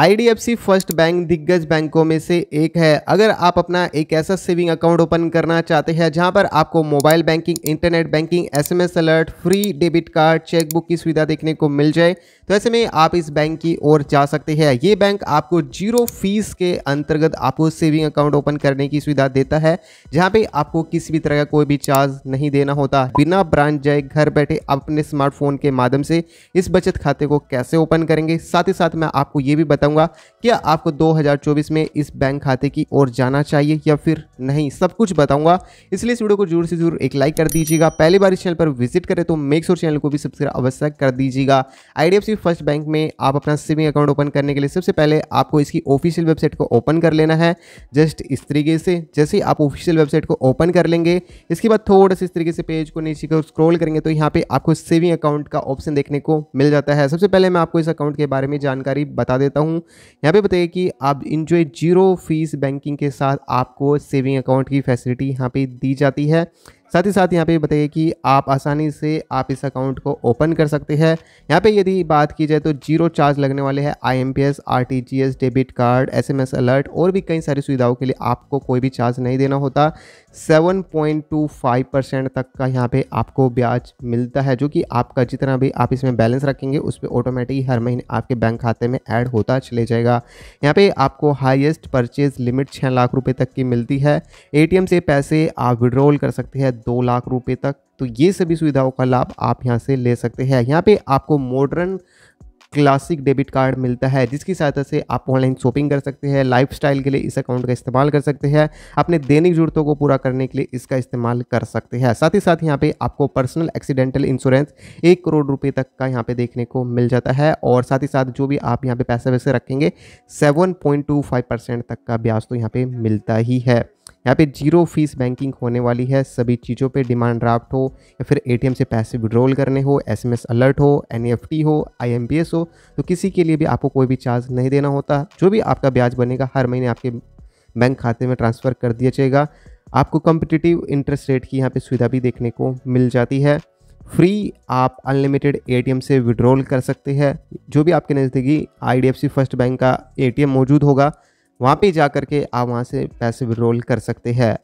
IDFC first bank दिग्गज बैंकों में से एक है अगर आप अपना एक ऐसा सेविंग अकाउंट ओपन करना चाहते हैं जहां पर आपको mobile banking internet banking SMS alert free debit card chequebook की सुविधा देखने को मिल जाए तो ऐसे में आप इस बैंक की ओर जा सकते हैं ये बैंक आपको जीरो फीस के अंतर्गत आपको सेविंग अकाउंट ओपन करने की सुविधा देता है जहाँ पर आपको किसी भी तरह का कोई भी चार्ज नहीं देना होता बिना ब्रांच जाए घर बैठे अपने स्मार्टफोन के माध्यम से इस बचत खाते को कैसे ओपन करेंगे साथ ही साथ मैं आपको ये भी बताऊंगा क्या आपको 2024 में इस बैंक खाते की ओर जाना चाहिए या फिर नहीं सब कुछ बताऊंगा इसलिए इस वीडियो को जरूर से जरूर एक लाइक कर दीजिएगा पहली बार इस चैनल पर विजिट करें तो मेक श्योर चैनल को भी सब्सक्राइब अवश्य कर दीजिएगा आई फर्स्ट बैंक में आप अपना सेविंग अकाउंट ओपन करने के लिए सबसे पहले आपको इसकी ऑफिशियल वेबसाइट को ओपन कर लेना है जस्ट इस तरीके से जैसे आप ऑफिशियल वेबसाइट को ओपन कर लेंगे इसके बाद थोड़ा सा इस तरीके से पेज को नीचे को स्क्रोल करेंगे तो यहाँ पे आपको सेविंग अकाउंट का ऑप्शन देखने को मिल जाता है सबसे पहले मैं आपको इस अकाउंट के बारे में जानकारी बता देता हूँ हूँ यहाँ पे बताइए कि आप इन जो जीरो फीस बैंकिंग के साथ आपको सेविंग अकाउंट की फैसिलिटी यहाँ पे दी जाती है साथ ही साथ यहाँ पे बताइए कि आप आसानी से आप इस अकाउंट को ओपन कर सकते हैं यहाँ पे यदि बात की जाए तो जीरो चार्ज लगने वाले हैं I M P S R T G S debit card S M S alert और भी कई सारी सुविधाओं के लिए आपको कोई भी चार्ज नहीं देना होता 7.25 परसेंट तक का यहाँ पे आपको ब्याज मिलता है जो कि आपका जितना भी आप इसमें बैलेंस रखेंगे उस पर ऑटोमेटिकली हर महीने आपके बैंक खाते में ऐड होता चले जाएगा यहाँ पे आपको हाईएस्ट परचेज लिमिट छः लाख रुपए तक की मिलती है एटीएम से पैसे आप विड्रॉल कर सकते हैं दो लाख रुपये तक तो ये सभी सुविधाओं का लाभ आप यहाँ से ले सकते हैं यहाँ पर आपको मॉडर्न क्लासिक डेबिट कार्ड मिलता है जिसकी सहायता से आप ऑनलाइन शॉपिंग कर सकते हैं लाइफ के लिए इस अकाउंट का इस्तेमाल कर सकते हैं अपने दैनिक जरूरतों को पूरा करने के लिए इसका इस्तेमाल कर सकते हैं साथ ही साथ यहाँ पे आपको पर्सनल एक्सीडेंटल इंश्योरेंस एक करोड़ रुपये तक का यहाँ पे देखने को मिल जाता है और साथ ही साथ जो भी आप यहाँ पे पैसे वैसे रखेंगे सेवन परसेंट तक का ब्याज तो यहाँ पे मिलता ही है यहाँ पे जीरो फीस बैंकिंग होने वाली है सभी चीज़ों पे डिमांड ड्राफ्ट हो या फिर एटीएम से पैसे विड्रॉल करने हो एसएमएस अलर्ट हो एनईएफटी e हो आईएमपीएस हो तो किसी के लिए भी आपको कोई भी चार्ज नहीं देना होता जो भी आपका ब्याज बनेगा हर महीने आपके बैंक खाते में ट्रांसफ़र कर दिया जाएगा आपको कम्पिटिटिव इंटरेस्ट रेट की यहाँ पर सुविधा भी देखने को मिल जाती है फ्री आप अनलिमिटेड ए से विड्रॉल कर सकते हैं जो भी आपके नज़दीकी आई फर्स्ट बैंक का ए मौजूद होगा वहाँ पे जा करके के आप वहाँ से पैसे विड्रोल कर सकते हैं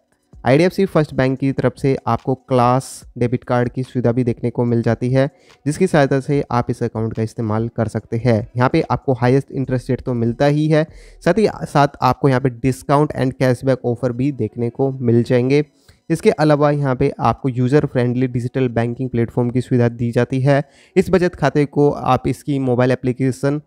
आई फर्स्ट बैंक की तरफ से आपको क्लास डेबिट कार्ड की सुविधा भी देखने को मिल जाती है जिसकी सहायता से आप इस अकाउंट का इस्तेमाल कर सकते हैं यहाँ पे आपको हाईएस्ट इंटरेस्ट रेट तो मिलता ही है साथ ही साथ आपको यहाँ पे डिस्काउंट एंड कैशबैक ऑफर भी देखने को मिल जाएंगे इसके अलावा यहाँ पे आपको user friendly digital banking platform की सुविधा दी जाती है इस बचत खाते को आप इसकी मोबाइल एप्लीकेशन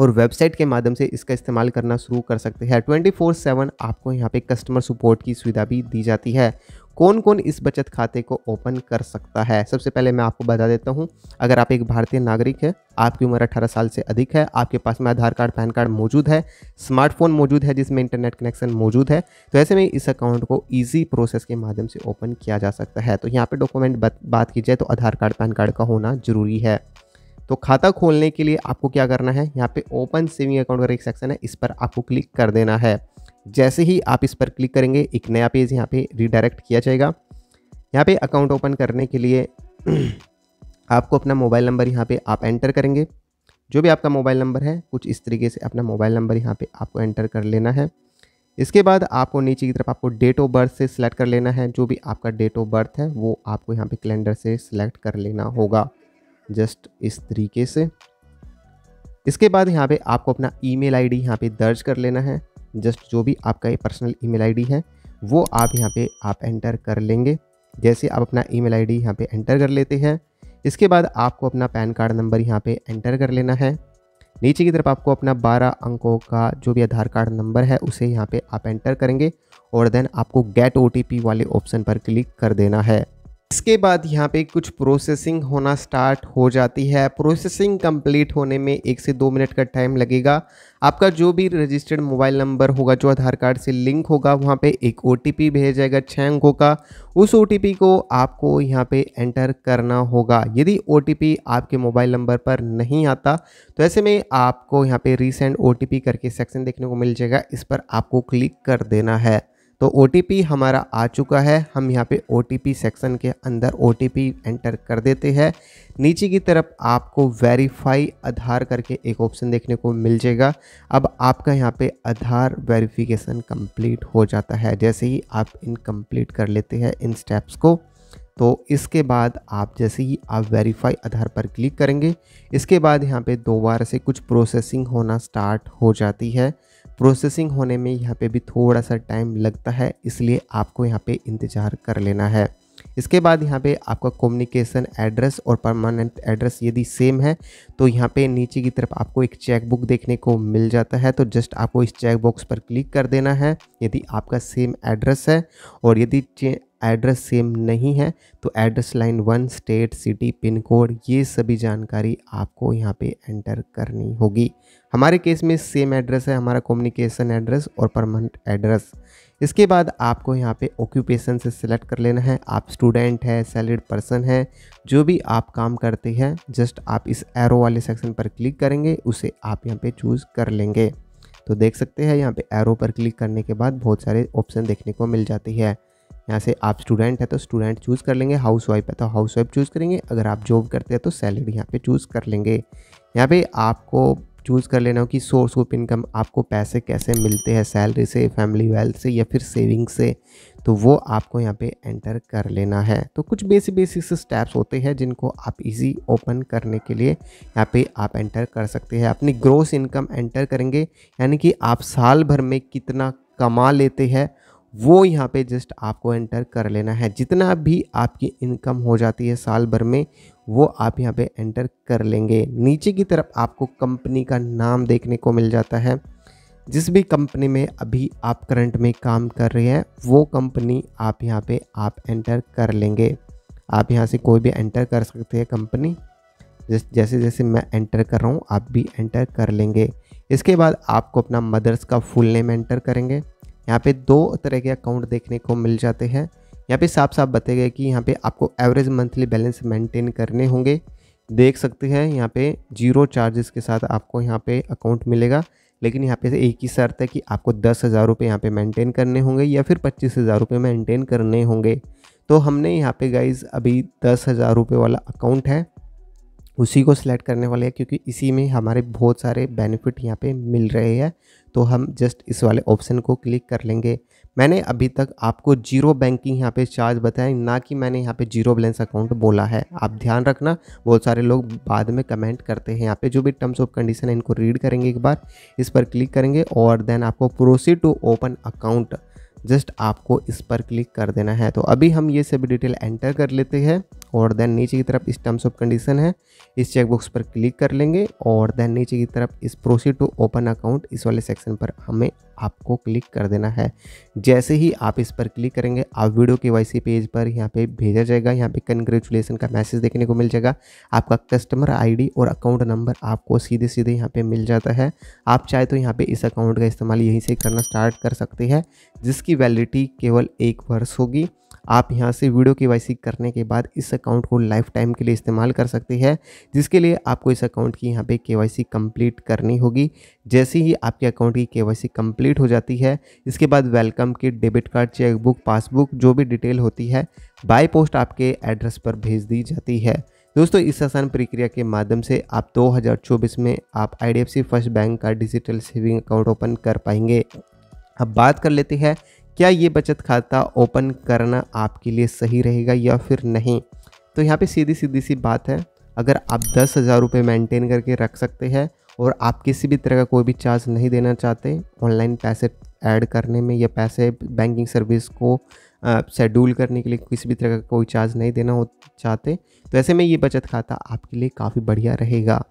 और वेबसाइट के माध्यम से इसका इस्तेमाल करना शुरू कर सकते हैं ट्वेंटी फोर सेवन आपको यहाँ पे कस्टमर सपोर्ट की सुविधा भी दी जाती है कौन कौन इस बचत खाते को ओपन कर सकता है सबसे पहले मैं आपको बता देता हूँ अगर आप एक भारतीय नागरिक है आपकी उम्र 18 साल से अधिक है आपके पास में आधार कार्ड पैन कार्ड मौजूद है स्मार्टफोन मौजूद है जिसमें इंटरनेट कनेक्शन मौजूद है तो ऐसे में इस अकाउंट को ईजी प्रोसेस के माध्यम से ओपन किया जा सकता है तो यहाँ पर डॉक्यूमेंट बात की जाए तो आधार कार्ड पैन कार्ड का होना जरूरी है तो खाता खोलने के लिए आपको क्या करना है यहाँ पे ओपन सेविंग अकाउंट का एक सेक्शन है इस पर आपको क्लिक कर देना है जैसे ही आप इस पर क्लिक करेंगे एक नया पेज यहाँ पे रिडायरेक्ट किया जाएगा यहाँ पे अकाउंट ओपन करने के लिए आपको अपना मोबाइल नंबर यहाँ पे आप एंटर करेंगे जो भी आपका मोबाइल नंबर है कुछ इस तरीके से अपना मोबाइल नंबर यहाँ पे आपको एंटर कर लेना है इसके बाद आपको नीचे की तरफ आपको डेट ऑफ बर्थ से सिलेक्ट कर लेना है जो भी आपका डेट ऑफ बर्थ है वो आपको यहाँ पे कैलेंडर से सिलेक्ट कर लेना होगा जस्ट इस तरीके से इसके बाद यहाँ पे आपको अपना ईमेल आईडी यहाँ पे दर्ज कर लेना है जस्ट जो भी आपका ये पर्सनल ईमेल आईडी है वो आप यहाँ पे आप एंटर कर लेंगे जैसे आप अपना ईमेल आईडी यहाँ पे एंटर कर लेते हैं इसके बाद आपको अपना पैन कार्ड नंबर यहाँ पे एंटर कर लेना है नीचे की तरफ आपको अपना बारह अंकों का जो भी आधार कार्ड नंबर है उसे यहाँ पर आप एंटर करेंगे और देन आपको गेट ओ वाले ऑप्शन पर क्लिक कर देना है इसके बाद यहाँ पे कुछ प्रोसेसिंग होना स्टार्ट हो जाती है प्रोसेसिंग कंप्लीट होने में एक से दो मिनट का टाइम लगेगा आपका जो भी रजिस्टर्ड मोबाइल नंबर होगा जो आधार कार्ड से लिंक होगा वहाँ पे एक ओ भेजा जाएगा छः अंकों का उस ओ को आपको यहाँ पे एंटर करना होगा यदि ओ आपके मोबाइल नंबर पर नहीं आता तो ऐसे में आपको यहाँ पर रिसेंट ओ करके सेक्शन देखने को मिल जाएगा इस पर आपको क्लिक कर देना है तो ओ हमारा आ चुका है हम यहाँ पे ओ सेक्शन के अंदर ओ एंटर कर देते हैं नीचे की तरफ आपको वेरीफाई आधार करके एक ऑप्शन देखने को मिल जाएगा अब आपका यहाँ पे आधार वेरिफिकेशन कंप्लीट हो जाता है जैसे ही आप इन कंप्लीट कर लेते हैं इन स्टेप्स को तो इसके बाद आप जैसे ही आप वेरीफाई आधार पर क्लिक करेंगे इसके बाद यहाँ पे दोबारा से कुछ प्रोसेसिंग होना स्टार्ट हो जाती है प्रोसेसिंग होने में यहाँ पे भी थोड़ा सा टाइम लगता है इसलिए आपको यहाँ पे इंतज़ार कर लेना है इसके बाद यहाँ पे आपका कम्युनिकेशन एड्रेस और परमानेंट एड्रेस यदि सेम है तो यहाँ पे नीचे की तरफ आपको एक चेकबुक देखने को मिल जाता है तो जस्ट आपको इस चेक बॉक्स पर क्लिक कर देना है यदि आपका सेम एड्रेस है और यदि एड्रेस सेम नहीं है तो address line one state city pin code ये सभी जानकारी आपको यहाँ पे एंटर करनी होगी हमारे केस में सेम एड्रेस है हमारा कम्युनिकेशन एड्रेस और परमानेंट एड्रेस इसके बाद आपको यहाँ पे ऑक्यूपेशन से सिलेक्ट कर लेना है आप स्टूडेंट है सैलरीड पर्सन है जो भी आप काम करते हैं जस्ट आप इस एरो वाले सेक्शन पर क्लिक करेंगे उसे आप यहाँ पे चूज़ कर लेंगे तो देख सकते हैं यहाँ पे एरो पर क्लिक करने के बाद बहुत सारे ऑप्शन देखने को मिल जाती है यहाँ से आप स्टूडेंट है तो स्टूडेंट चूज़ कर लेंगे हाउस वाइफ है तो हाउस वाइफ चूज़ करेंगे अगर आप जॉब करते हैं तो सैलरी यहाँ पर चूज़ कर लेंगे यहाँ पर आपको चूज़ कर लेना हो कि सोर्स ऑफ इनकम आपको पैसे कैसे मिलते हैं सैलरी से फैमिली वेल्थ से या फिर सेविंग से तो वो आपको यहाँ पे एंटर कर लेना है तो कुछ बेसिक बेसिक से स्टेप्स होते हैं जिनको आप इजी ओपन करने के लिए यहाँ पे आप एंटर कर सकते हैं अपनी ग्रोस इनकम एंटर करेंगे यानी कि आप साल भर में कितना कमा लेते हैं वो यहाँ पे जस्ट आपको एंटर कर लेना है जितना भी आपकी इनकम हो जाती है साल भर में वो आप यहाँ पे एंटर कर लेंगे नीचे की तरफ आपको कंपनी का नाम देखने को मिल जाता है जिस भी कंपनी में अभी आप करंट में काम कर रहे हैं वो कंपनी आप यहाँ पे आप एंटर कर लेंगे आप यहाँ से कोई भी एंटर कर सकते हैं कंपनी जैसे जैसे मैं एंटर कर रहा हूँ आप भी एंटर कर लेंगे इसके बाद आपको अपना मदर्स का फुल नेम एंटर करेंगे यहाँ पे दो तरह के अकाउंट देखने को मिल जाते हैं यहाँ पे साफ साफ बताया गया कि यहाँ पे आपको एवरेज मंथली बैलेंस मेंटेन करने होंगे देख सकते हैं यहाँ पे जीरो चार्जेस के साथ आपको यहाँ पे अकाउंट मिलेगा लेकिन यहाँ पे एक ही शर्त है कि आपको दस हज़ार रुपये यहाँ पे मैंटेन करने होंगे या फिर पच्चीस हज़ार रुपये मेंटेन करने होंगे तो हमने यहाँ पे गाइज अभी दस हज़ार रुपये वाला अकाउंट है उसी को सिलेक्ट करने वाले हैं क्योंकि इसी में हमारे बहुत सारे बेनिफिट यहाँ पे मिल रहे हैं तो हम जस्ट इस वाले ऑप्शन को क्लिक कर लेंगे मैंने अभी तक आपको जीरो बैंकिंग यहाँ पे चार्ज बताया ना कि मैंने यहाँ पे जीरो बैलेंस अकाउंट बोला है आप ध्यान रखना बहुत सारे लोग बाद में कमेंट करते हैं यहाँ पे जो भी टर्म्स ऑफ कंडीशन है इनको रीड करेंगे एक बार इस पर क्लिक करेंगे और देन आपको proceed to open account just आपको इस पर क्लिक कर देना है तो अभी हम ये सभी डिटेल एंटर कर लेते हैं और देन नीचे की तरफ इस टर्म्स ऑफ कंडीशन है इस चेकबॉक्स पर क्लिक कर लेंगे और देन नीचे की तरफ इस प्रोसीड टू ओपन अकाउंट इस वाले सेक्शन पर हमें आपको क्लिक कर देना है जैसे ही आप इस पर क्लिक करेंगे आप वीडियो के वाई पेज पर यहाँ पे भेजा जाएगा यहाँ पे कंग्रेचुलेसन का मैसेज देखने को मिल जाएगा आपका कस्टमर आई और अकाउंट नंबर आपको सीधे सीधे यहाँ पर मिल जाता है आप चाहे तो यहाँ पर इस अकाउंट का इस्तेमाल यहीं से करना स्टार्ट कर सकते हैं जिसकी वैलिडिटी केवल एक वर्ष होगी आप यहाँ से वीडियो के वाई करने के बाद इस अकाउंट को लाइफ टाइम के लिए इस्तेमाल कर सकते हैं जिसके लिए आपको इस अकाउंट की यहाँ पे के कंप्लीट करनी होगी जैसे ही आपके अकाउंट की के कंप्लीट हो जाती है इसके बाद welcome kit debit card chequebook passbook जो भी डिटेल होती है बाय पोस्ट आपके एड्रेस पर भेज दी जाती है दोस्तों इस आसान प्रक्रिया के माध्यम से आप 2024 में आप आई फर्स्ट बैंक का डिजिटल सेविंग अकाउंट ओपन कर पाएंगे अब बात कर लेते हैं क्या ये बचत खाता ओपन करना आपके लिए सही रहेगा या फिर नहीं तो यहाँ पे सीधी सीधी सी बात है अगर आप दस हज़ार रुपये मैंटेन करके रख सकते हैं और आप किसी भी तरह का कोई भी चार्ज नहीं देना चाहते ऑनलाइन पैसे ऐड करने में या पैसे बैंकिंग सर्विस को शेड्यूल करने के लिए किसी भी तरह का कोई चार्ज नहीं देना हो चाहते तो ऐसे में ये बचत खाता आपके लिए काफ़ी बढ़िया रहेगा